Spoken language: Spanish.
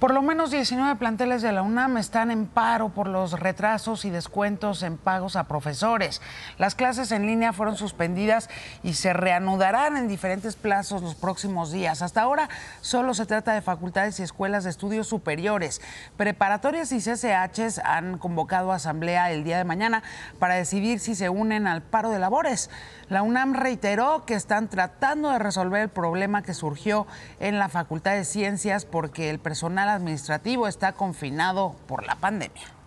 Por lo menos 19 planteles de la UNAM están en paro por los retrasos y descuentos en pagos a profesores. Las clases en línea fueron suspendidas y se reanudarán en diferentes plazos los próximos días. Hasta ahora solo se trata de facultades y escuelas de estudios superiores. Preparatorias y CCHs han convocado asamblea el día de mañana para decidir si se unen al paro de labores. La UNAM reiteró que están tratando de resolver el problema que surgió en la Facultad de Ciencias porque el personal Administrativo está confinado por la pandemia.